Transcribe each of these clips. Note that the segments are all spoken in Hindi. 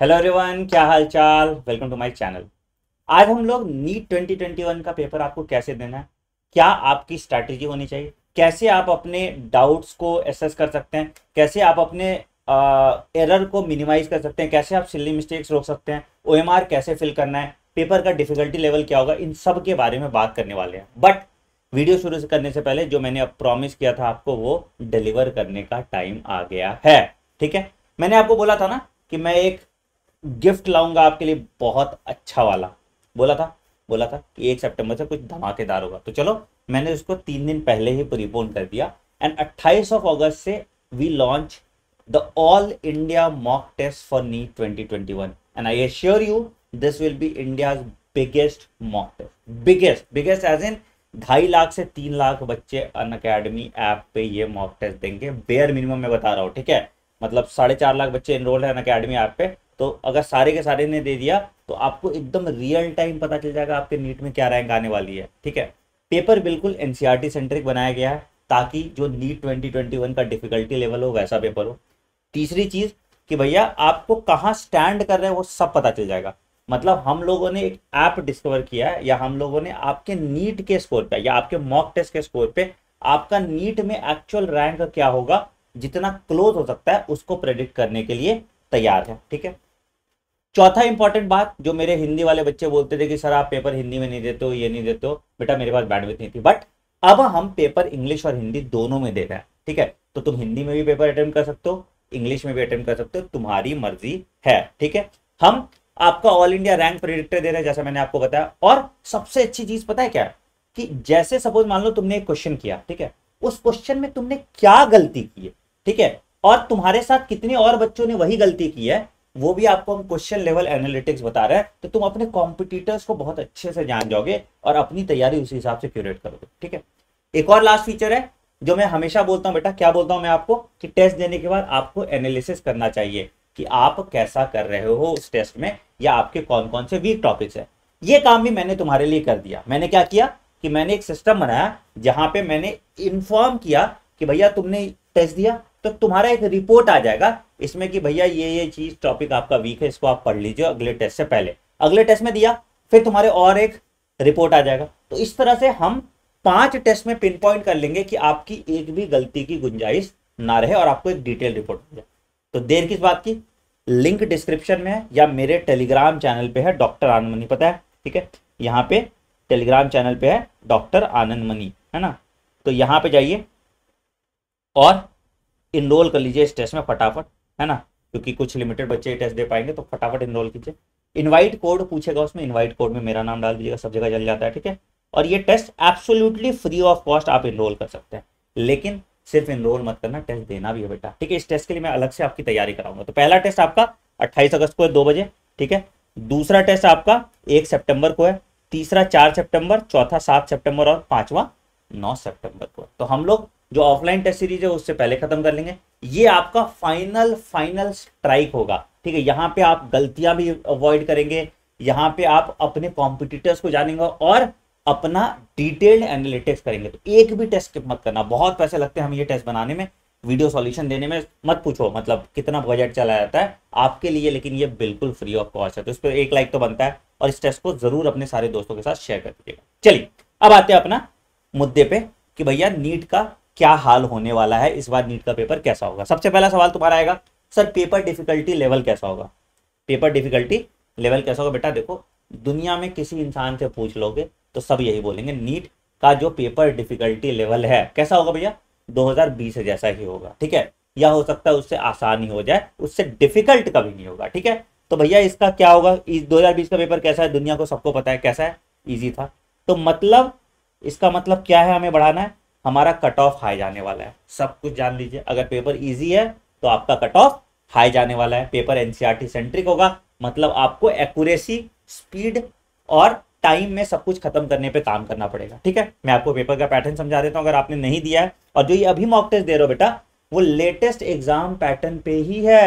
हेलो एवरीवन क्या हाल चाल वेलकम टू माय चैनल आज हम लोग नीट 2021 का पेपर आपको कैसे देना है क्या आपकी स्ट्रैटेजी होनी चाहिए कैसे आप अपने डाउट्स को एसेस कर सकते हैं कैसे आप अपने एरर को मिनिमाइज कर सकते हैं कैसे आप सिल्ली मिस्टेक्स रोक सकते हैं ओ कैसे फिल करना है पेपर का डिफिकल्टी लेवल क्या होगा इन सब के बारे में बात करने वाले हैं बट वीडियो शुरू से करने से पहले जो मैंने अब प्रॉमिस किया था आपको वो डिलीवर करने का टाइम आ गया है ठीक है मैंने आपको बोला था ना कि मैं एक गिफ्ट लाऊंगा आपके लिए बहुत अच्छा वाला बोला था बोला था कि एक सितंबर से कुछ धमाकेदार होगा तो चलो मैंने उसको तीन दिन पहले ही प्रीपोन कर दिया एंड 28 ऑफ अगस्त से we launch the all India mock test for NEET 2021 and I assure you this will be India biggest mock test biggest biggest as in ढाई लाख से तीन लाख बच्चे अन अकेडमी ऐप पे ये मॉक टेस्ट देंगे बेयर मिनिमम मैं बता रहा हूँ ठीक है मतलब साढ़े चार लाख बच्चे इनरोल है अन अकेडमी ऐप पे तो अगर सारे के सारे ने दे दिया तो आपको एकदम रियल टाइम पता चल जाएगा आपके नीट में क्या रैंक आने वाली है ठीक है पेपर बिल्कुल एन सेंट्रिक e बनाया गया है ताकि जो नीट 2021 का डिफिकल्टी लेवल हो वैसा पेपर हो तीसरी चीज़ कि भैया आपको कहाँ स्टैंड कर रहे हैं वो सब पता चल जाएगा मतलब हम लोगों ने एक ऐप डिस्कवर किया है या हम लोगों ने आपके नीट के स्कोर पे या आपके मॉक टेस्ट के स्कोर पे आपका नीट में एक्चुअल रैंक क्या होगा जितना क्लोज हो सकता है उसको प्रेडिक्ट करने के लिए तैयार है ठीक है चौथा इंपॉर्टेंट बात जो मेरे हिंदी वाले बच्चे बोलते थे कि सर आप पेपर हिंदी में नहीं देते हो ये नहीं देते हो बेटा मेरे पास बैंडविथ नहीं थी बट अब हम पेपर इंग्लिश और हिंदी दोनों में दे रहे हैं ठीक है तो तुम हिंदी में भी पेपर अटेम्प्ट कर सकते हो इंग्लिश में भी अटेम्प्ट कर सकते हो तुम्हारी मर्जी है ठीक है हम आपका ऑल इंडिया रैंक प्रिडिक्टर दे रहे हैं जैसा मैंने आपको बताया और सबसे अच्छी चीज पता है क्या कि जैसे सपोज मान लो तुमने एक क्वेश्चन किया ठीक है उस क्वेश्चन में तुमने क्या गलती की है ठीक है और तुम्हारे साथ कितने और बच्चों ने वही गलती की है वो भी आपको हम क्वेश्चन लेवल एनालिटिक्स बता रहे हैं तो तुम अपने कॉम्पिटिटर्स को बहुत अच्छे से जान जाओगे और अपनी तैयारी उसी हिसाब से क्यूरेट करोगे ठीक है एक और लास्ट फीचर है जो मैं हमेशा बोलता हूँ बेटा क्या बोलता हूँ मैं आपको कि टेस्ट देने के बाद आपको एनालिसिस करना चाहिए कि आप कैसा कर रहे हो उस टेस्ट में या आपके कौन कौन से वीक टॉपिक्स हैं ये काम भी मैंने तुम्हारे लिए कर दिया मैंने क्या किया कि मैंने एक सिस्टम बनाया जहां पे मैंने इन्फॉर्म किया कि भैया तुमने टेस्ट दिया तो तुम्हारा एक रिपोर्ट आ जाएगा इसमें कि भैया ये ये चीज टॉपिक आपका वीक है इसको आप पढ़ लीजिए अगले टेस्ट से पहले अगले टेस्ट में दिया फिर तुम्हारे और एक रिपोर्ट आ जाएगा तो इस तरह से हम पांच टेस्ट में पिन पॉइंट कर लेंगे कि आपकी एक भी गलती की गुंजाइश ना रहे और आपको एक डिटेल रिपोर्ट मिल जाए तो देर किस बात की लिंक डिस्क्रिप्शन में है या मेरे टेलीग्राम चैनल पे है डॉक्टर आनंद मनी पता है ठीक है यहाँ पे टेलीग्राम चैनल पे है डॉक्टर आनंद मनी है ना तो यहाँ पे जाइए और इनरोल कर लीजिए इस टेस्ट में फटाफट है ना क्योंकि कुछ लिमिटेड बच्चे टेस्ट दे पाएंगे तो फटाफट इनरोल कीजिए इनवाइट कोड पूछेगा उसमें इनवाइट कोड में मेरा नाम डाल दीजिएगा सब जगह चल जाता है ठीक है और ये test absolutely free of cost आप इनरोल कर सकते हैं लेकिन सिर्फ इनरोल मत करना टेस्ट देना भी है बेटा ठीक है इस टेस्ट के लिए मैं अलग से आपकी तैयारी कराऊंगा तो पहला टेस्ट आपका अट्ठाईस अगस्त को है दो बजे ठीक है दूसरा टेस्ट आपका एक सेप्टेम्बर को है तीसरा चार सेप्टेम्बर चौथा सात सेप्टेम्बर और पांचवा नौ सेप्टेम्बर को तो हम लोग जो ऑफलाइन टेस्ट सीरीज है उससे पहले खत्म कर लेंगे ये आपका फाइनल फाइनल स्ट्राइक होगा ठीक है यहाँ पे आप गलतियां भी अवॉइड करेंगे यहाँ पे आप अपने कॉम्पिटिटर्स को जानेंगे और अपना डिटेल्ड एनालिटिक्स करेंगे तो एक भी टेस्ट मत करना बहुत पैसे लगते हैं हम ये टेस्ट बनाने में वीडियो सॉल्यूशन देने में मत पूछो मतलब कितना बजट चला जाता है आपके लिए लेकिन ये बिल्कुल फ्री ऑफ कॉस्ट है तो इस पर एक लाइक तो बनता है और इस टेस्ट को जरूर अपने सारे दोस्तों के साथ शेयर कर दीजिएगा चलिए अब आते हैं अपना मुद्दे पे कि भैया नीट का क्या हाल होने वाला है इस बार नीट का पेपर कैसा होगा सबसे पहला सवाल तुम्हारा आएगा सर पेपर डिफिकल्टी लेवल कैसा होगा पेपर डिफिकल्टी लेवल कैसा होगा बेटा देखो दुनिया में किसी इंसान से पूछ लोगे तो सब यही बोलेंगे नीट का जो पेपर डिफिकल्टी लेवल है कैसा होगा भैया 2020 जैसा ही होगा ठीक है या हो सकता है उससे आसान ही हो जाए उससे डिफिकल्ट कभी नहीं होगा ठीक है तो भैया इसका क्या होगा इस 2020 का पेपर कैसा है दुनिया को सबको पता है कैसा है ईजी था तो मतलब इसका मतलब क्या है हमें बढ़ाना है हमारा कट ऑफ हाई जाने वाला है सब कुछ जान लीजिए अगर पेपर ईजी है तो आपका कट ऑफ हाई जाने वाला है पेपर एनसीईआरटी सेंट्रिक होगा मतलब आपको एक्यूरेसी स्पीड और टाइम में सब कुछ खत्म करने पे काम करना पड़ेगा ठीक है मैं आपको पेपर का पैटर्न समझा देता हूँ अगर आपने नहीं दिया है और जो ये अभी मॉक टेस्ट दे रहे हो बेटा वो लेटेस्ट एग्जाम पैटर्न पे ही है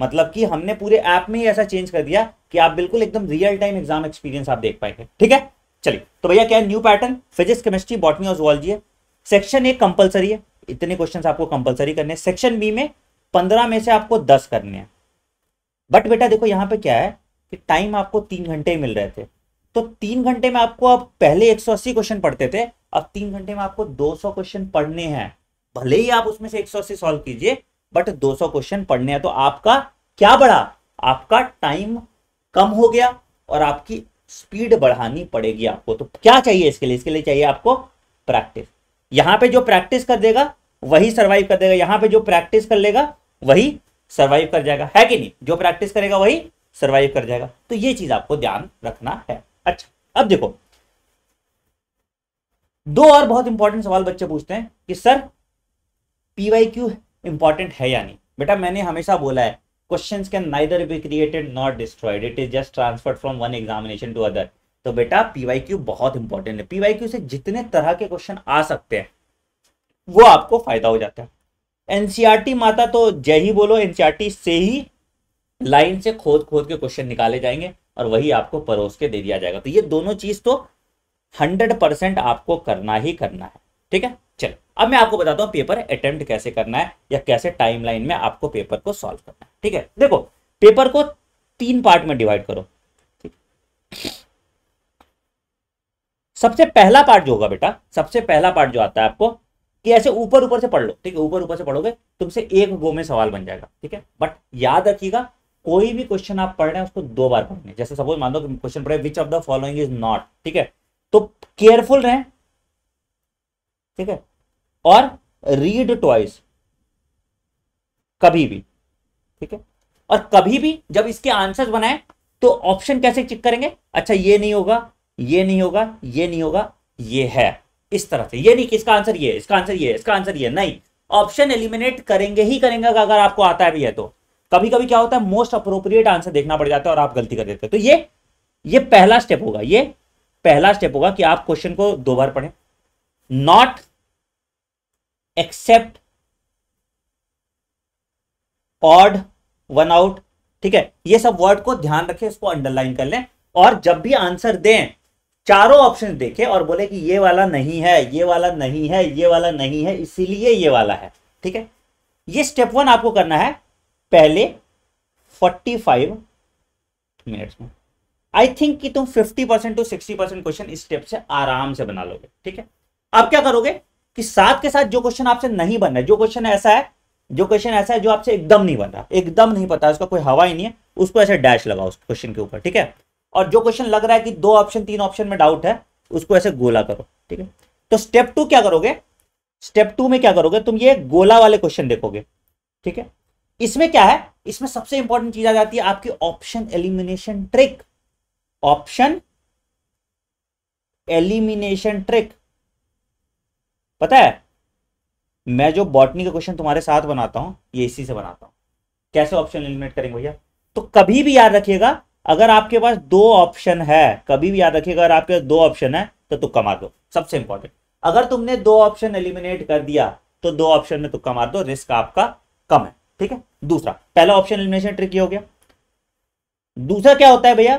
मतलब कि हमने पूरे ऐप में ही ऐसा चेंज कर दिया कि आप बिल्कुल एकदम रियल टाइम एग्जाम एक्सपीरियंस आप देख पाएंगे ठीक है चलिए तो भैया क्या new pattern physics chemistry botany और जोलॉजी है सेक्शन ए कंपलसरी है इतने क्वेश्चन आपको कंपलसरी करने हैं सेक्शन बी में पंद्रह में से आपको दस करने हैं बट बेटा देखो यहाँ पे क्या है कि टाइम आपको तीन घंटे मिल रहे थे तो तीन घंटे में आपको अब पहले एक सौ अस्सी क्वेश्चन पढ़ते थे अब तीन घंटे में आपको दो सौ क्वेश्चन पढ़ने हैं भले ही आप उसमें से एक सौ अस्सी सॉल्व कीजिए बट दो सौ क्वेश्चन पढ़ने हैं तो आपका क्या बढ़ा आपका टाइम कम हो गया और आपकी स्पीड बढ़ानी पड़ेगी आपको तो क्या चाहिए इसके लिए इसके लिए चाहिए आपको प्रैक्टिस यहां पे जो प्रैक्टिस कर देगा वही सर्वाइव कर देगा यहां पे जो प्रैक्टिस कर लेगा वही सर्वाइव कर जाएगा है कि नहीं जो प्रैक्टिस करेगा वही सर्वाइव कर जाएगा तो ये चीज आपको ध्यान रखना है अच्छा अब देखो दो और बहुत इंपॉर्टेंट सवाल बच्चे पूछते हैं कि सर पीवाई क्यू इंपॉर्टेंट है या नहीं बेटा मैंने हमेशा बोला है question can neither be created not destroyed it is just transferred from one examination to other तो बेटा क्यू बहुत इंपॉर्टेंट है क्यू से जितने तरह के क्वेश्चन आ सकते हैं वो आपको फायदा हो जाता है एनसीआरटी e माता तो जय ही बोलो एनसीआरटी e से ही लाइन से खोद खोद के क्वेश्चन निकाले जाएंगे और वही आपको परोस के दे दिया जाएगा तो ये दोनों चीज तो हंड्रेड परसेंट आपको करना ही करना है ठीक है चलो अब मैं आपको बताता हूँ पेपर अटेम्प्ट कैसे करना है या कैसे टाइमलाइन में आपको पेपर को सॉल्व करना है ठीक है देखो पेपर को तीन पार्ट में डिवाइड करो सबसे पहला पार्ट जो होगा बेटा सबसे पहला पार्ट जो आता है आपको कि ऐसे ऊपर ऊपर से पढ़ लो ठीक है ऊपर ऊपर से पढ़ोगे तुमसे एक गो में सवाल बन जाएगा ठीक है बट याद रखिएगा कोई भी क्वेश्चन आप पढ़ रहे हैं उसको दो बार पढ़ने जैसे सपोज मान लो क्वेश्चन पढ़े which of the following is not ठीक है तो केयरफुल रहें ठीक है और रीड ट्वाइस कभी भी ठीक है और कभी भी जब इसके आंसर्स बनाए तो ऑप्शन कैसे चेक करेंगे अच्छा ये नहीं होगा ये नहीं होगा ये नहीं होगा ये है इस तरह से ये नहीं कि इसका आंसर ये इसका आंसर ये इसका आंसर ये नहीं ऑप्शन एलिमिनेट करेंगे ही करेंगे अगर आपको आता है भी है तो कभी कभी क्या होता है मोस्ट अप्रोप्रिएट आंसर देखना पड़ जाता है और आप गलती कर देते हो तो ये ये पहला स्टेप होगा ये पहला स्टेप होगा कि आप क्वेश्चन को दो बार पढ़ें not except odd one out ठीक है ये सब वर्ड को ध्यान रखें इसको अंडरलाइन कर लें और जब भी आंसर दें चारों ऑप्शन देखे और बोले कि ये वाला नहीं है ये वाला नहीं है ये वाला नहीं है इसीलिए ये वाला है ठीक है ये स्टेप वन आपको करना है पहले 45 मिनट्स में आई थिंक कि तुम 50 परसेंट टू 60 परसेंट क्वेश्चन इस स्टेप से आराम से बना लोगे ठीक है आप क्या करोगे कि साथ के साथ जो क्वेश्चन आपसे नहीं बन रहा है जो क्वेश्चन ऐसा है जो क्वेश्चन ऐसा है जो आपसे एकदम नहीं बन रहा एकदम नहीं पता उसका कोई हवा ही नहीं है उसको ऐसे डैश लगाओ उस क्वेश्चन के ऊपर ठीक है और जो क्वेश्चन लग रहा है कि दो ऑप्शन तीन ऑप्शन में डाउट है उसको ऐसे गोला करो ठीक है तो स्टेप टू क्या करोगे स्टेप टू में क्या करोगे तुम ये गोला वाले क्वेश्चन देखोगे ठीक है इसमें क्या है इसमें सबसे इंपॉर्टेंट चीज आ जाती है आपकी option elimination trick option elimination trick पता है मैं जो बॉटनी का क्वेश्चन तुम्हारे साथ बनाता हूं ये इसी से बनाता हूं कैसे ऑप्शन एलिमिनेट करेंगे भैया तो कभी भी याद रखिएगा अगर आपके पास दो ऑप्शन है कभी भी याद रखिएगा अगर आपके पास दो ऑप्शन है तो तुक्का मार दो सबसे इंपॉर्टेंट अगर तुमने दो ऑप्शन एलिमिनेट कर दिया तो दो ऑप्शन में तुक्का मार दो रिस्क आपका कम है ठीक है दूसरा पहला ऑप्शन एलिमिनेशन ट्रिक हो गया दूसरा क्या होता है भैया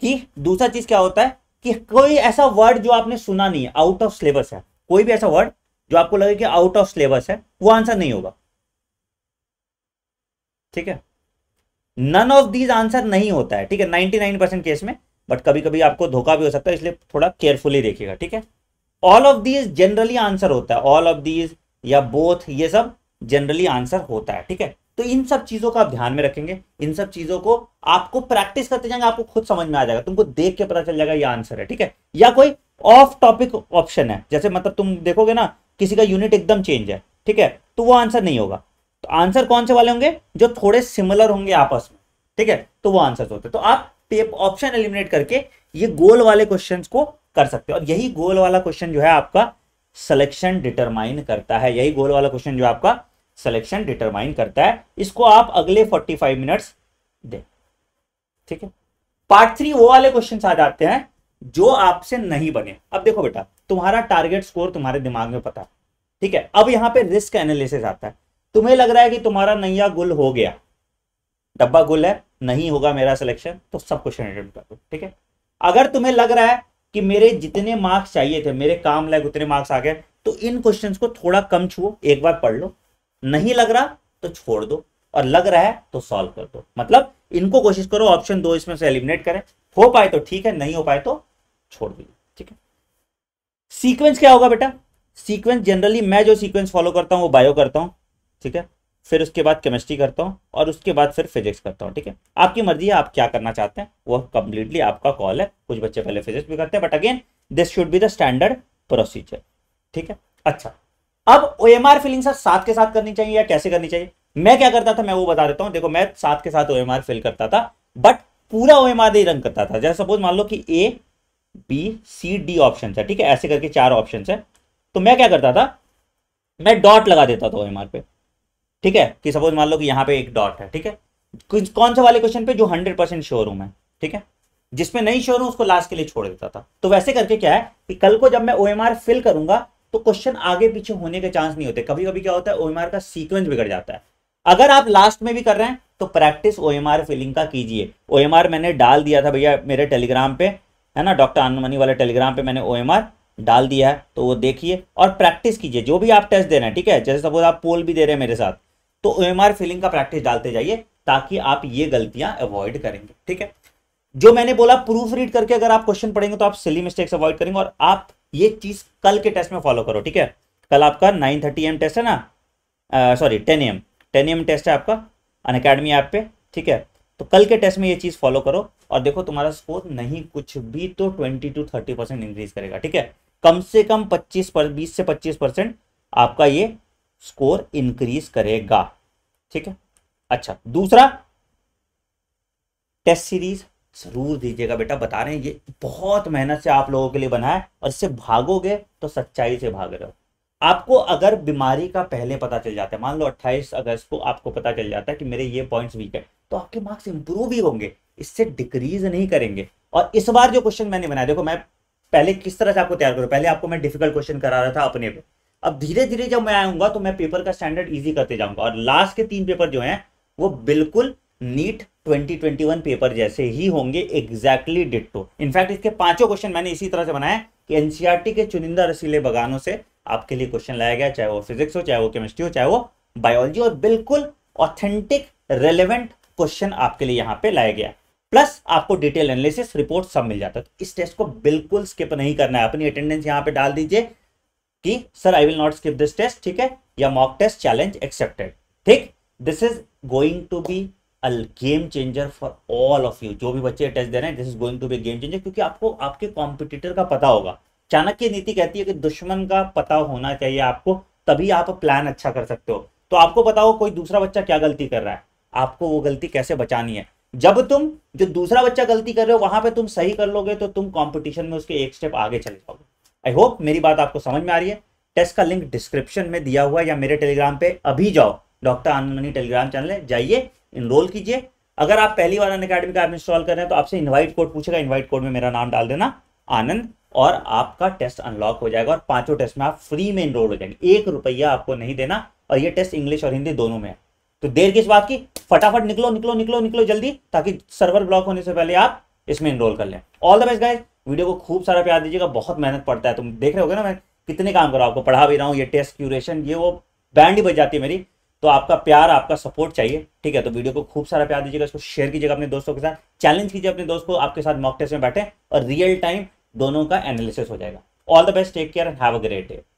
कि दूसरा चीज क्या होता है कि कोई ऐसा वर्ड जो आपने सुना नहीं है आउट ऑफ सिलेबस है कोई भी ऐसा वर्ड जो आपको लगे कि आउट ऑफ सिलेबस है वो आंसर नहीं होगा ठीक है नन ऑफ दीज आंसर नहीं होता है ठीक है नाइन परसेंट केस में बट कभी कभी आपको धोखा भी हो सकता है इसलिए थोड़ा केयरफुली देखिएगा ठीक है all of these generally answer होता है ऑल ऑफ दीज या बोथ ये सब जनरली आंसर होता है ठीक है तो इन सब चीजों का आप ध्यान में रखेंगे इन सब चीजों को आपको प्रैक्टिस करते जाएंगे आपको खुद समझ में आ जाएगा तुमको देख के पता चल जाएगा ये आंसर है ठीक है या कोई ऑफ टॉपिक ऑप्शन है जैसे मतलब तुम देखोगे ना किसी का यूनिट एकदम चेंज है ठीक है तो वो आंसर नहीं होगा तो आंसर कौन से वाले होंगे जो थोड़े सिमिलर होंगे आपस में ठीक है तो वो आंसर होते तो आप ऑप्शन एलिमिनेट करके ये गोल वाले क्वेश्चन को कर सकते हो और यही गोल वाला क्वेश्चन जो है आपका सिलेक्शन डिटरमाइन करता है यही गोल वाला क्वेश्चन जो आपका सिलेक्शन डिटरमाइन करता है इसको आप अगले 45 मिनट्स दे ठीक है पार्ट थ्री वो वाले क्वेश्चन आ जाते हैं जो आपसे नहीं बने अब देखो बेटा तुम्हारा टारगेट स्कोर तुम्हारे दिमाग में पता ठीक है अब यहां पे रिस्क एनालिसिस आता है तुम्हें लग रहा है कि तुम्हारा नैया गुल हो गया डब्बा गुल है नहीं होगा मेरा सिलेक्शन तो सब क्वेश्चन अटेंड कर दो ठीक है अगर तुम्हें लग रहा है कि मेरे जितने मार्क्स चाहिए थे मेरे काम लायक उतने मार्क्स आ गए तो इन क्वेश्चन को थोड़ा कम छुओ एक बार पढ़ लो नहीं लग रहा तो छोड़ दो और लग रहा है तो सॉल्व कर दो मतलब इनको कोशिश करो ऑप्शन दो इसमें से एलिमिनेट करें हो पाए तो ठीक है नहीं हो पाए तो छोड़ दीजिए ठीक है सीक्वेंस क्या होगा बेटा सीक्वेंस जनरली मैं जो सीक्वेंस फॉलो करता हूँ वो बायो करता हूँ ठीक है फिर उसके बाद केमिस्ट्री करता हूँ और उसके बाद फिर फिजिक्स करता हूँ ठीक है आपकी मर्जी है आप क्या करना चाहते हैं वो कम्प्लीटली आपका कॉल है कुछ बच्चे पहले फिजिक्स भी करते हैं but again this should be the standard procedure ठीक है अच्छा अब O M R filling sir साथ के साथ करनी चाहिए या कैसे करनी चाहिए मैं क्या करता था मैं वो बता देता हूँ देखो मैं साथ के साथ ओ एम आर फिल करता था बट पूरा ओ एम आर ही रन करता था जैसे सपोज मान लो कि A B C D option है ठीक है ऐसे करके चार ऑप्शन है तो मैं क्या करता था मैं डॉट लगा देता था ओ एम आर पे ठीक है कि सपोज मान लो कि यहाँ पे एक डॉट है ठीक है कौन से वाले क्वेश्चन पे जो हंड्रेड परसेंट श्योर हूं मैं ठीक है जिसमें नहीं श्योर हूं उसको लास्ट के लिए छोड़ देता था तो वैसे करके क्या है कि कल को जब मैं ओ फिल करूंगा तो क्वेश्चन आगे पीछे होने के चांस नहीं होते कभी कभी क्या होता है ओ का सीक्वेंस बिगड़ जाता है अगर आप लास्ट में भी कर रहे हैं तो प्रैक्टिस ओ फिलिंग का कीजिए ओ मैंने डाल दिया था भैया मेरे टेलीग्राम पे है ना डॉक्टर आनमनी वाले टेलीग्राम पे मैंने ओ डाल दिया है तो वो देखिए और प्रैक्टिस कीजिए जो भी आप टेस्ट दे रहे हैं ठीक है जैसे सपोज आप पोल भी दे रहे हैं मेरे साथ तो ओ एम आर फिलिंग का प्रैक्टिस डालते जाइए ताकि आप ये गलतियां अवॉइड करेंगे ठीक है जो मैंने बोला प्रूफ रीड करके अगर आप क्वेश्चन पढ़ेंगे तो आप सिली मिस्टेक्स अवॉइड करेंगे और आप ये चीज कल के टेस्ट में फॉलो करो ठीक है कल आपका नाइन थर्टी एम टेस्ट है ना sorry ten M ten M test है आपका अन अकेडमी ऐप पे ठीक है तो कल के टेस्ट में ये चीज़ फॉलो करो और देखो तुम्हारा स्कोर नहीं कुछ भी तो twenty to thirty percent increase करेगा ठीक है कम से कम पच्चीस बीस से पच्चीस परसेंट आपका ये स्कोर इंक्रीज करेगा ठीक है अच्छा दूसरा टेस्ट सीरीज जरूर दीजिएगा बेटा बता रहे हैं ये बहुत मेहनत से आप लोगों के लिए बना है और इससे भागोगे तो सच्चाई से भाग रहे हो आपको अगर बीमारी का पहले पता चल जाता है मान लो 28 अगस्त को आपको पता चल जाता है कि मेरे ये पॉइंट्स वीक है तो आपके मार्क्स इंप्रूव ही होंगे इससे डिक्रीज नहीं करेंगे और इस बार जो क्वेश्चन मैंने बनाया देखो मैं पहले किस तरह से आपको तैयार करूँ पहले आपको मैं डिफिकल्ट क्वेश्चन करा रहा था अपने पे अब धीरे धीरे जब मैं आऊंगा तो मैं पेपर का स्टैंडर्ड इजी करते जाऊंगा और लास्ट के तीन पेपर जो हैं वो बिल्कुल नीट 2021 पेपर जैसे ही होंगे एग्जैक्टली डिट्टो इनफैक्ट इसके पांचों क्वेश्चन मैंने इसी तरह से बनाया कि एनसीईआरटी e के चुनिंदा रसीले बगानों से आपके लिए क्वेश्चन लाया गया चाहे वो फिजिक्स हो चाहे वो केमिस्ट्री हो चाहे वो बायोलॉजी और बिल्कुल ऑथेंटिक रेलिवेंट क्वेश्चन आपके लिए यहाँ पे लाया गया प्लस आपको डिटेल एनालिसिस रिपोर्ट सब मिल जाता है तो इस टेस्ट को बिल्कुल स्किप नहीं करना है अपनी अटेंडेंस यहाँ पे डाल दीजिए कि sir I will not skip this test ठीक है या मॉक टेस्ट चैलेंज एक्सेप्टेड ठीक this is going to be a game changer for all of you जो भी बच्चे टेस्ट दे रहे हैं this is going to be game changer क्योंकि आपको आपके कॉम्पिटिटर का पता होगा चाणक्य नीति कहती है कि दुश्मन का पता होना चाहिए आपको तभी आप प्लान अच्छा कर सकते हो तो आपको बताओ कोई दूसरा बच्चा क्या गलती कर रहा है आपको वो गलती कैसे बचानी है जब तुम जो दूसरा बच्चा गलती कर रहे हो वहां पे तुम सही कर लोगे तो तुम कंपटीशन में उसके एक स्टेप आगे चले जाओगे आई होप मेरी बात आपको समझ में आ रही है टेस्ट का लिंक डिस्क्रिप्शन में दिया हुआ है या मेरे टेलीग्राम पे अभी जाओ डॉक्टर आनंदमणि टेलीग्राम चैनल है जाइए इनरोल कीजिए अगर आप पहली बार अन अकेडमी का ऐप इंस्टॉल कर रहे हैं तो आपसे इनवाइट कोड पूछेगा इनवाइट कोड में मेरा नाम डाल देना आनंद और आपका टेस्ट अनलॉक हो जाएगा और पांचों टेस्ट में आप फ्री में इनरोल हो जाएंगे एक रुपया आपको नहीं देना और ये टेस्ट इंग्लिश और हिंदी दोनों में है तो देर किस बात की फटाफट निकलो निकलो निकलो निकलो जल्दी ताकि सर्वर ब्लॉक होने से पहले आप इसमें इनरोल कर लें all the best guide video को खूब सारा प्यार दीजिएगा बहुत मेहनत पड़ता है तुम देख रहे हो ना मैं कितने काम कर रहा हूँ आपको पढ़ा भी रहा हूँ ये टेस्ट क्यूरेशन ये वो बैंड ही बच जाती है मेरी तो आपका प्यार आपका सपोर्ट चाहिए ठीक है तो वीडियो को खूब सारा प्यार दीजिएगा इसको शेयर कीजिएगा अपने दोस्तों के साथ चैलेंज कीजिए अपने दोस्त को आपके साथ मॉक टेस्ट में बैठे और रियल टाइम दोनों का एनालिसिस हो जाएगा all the best take care and have a great day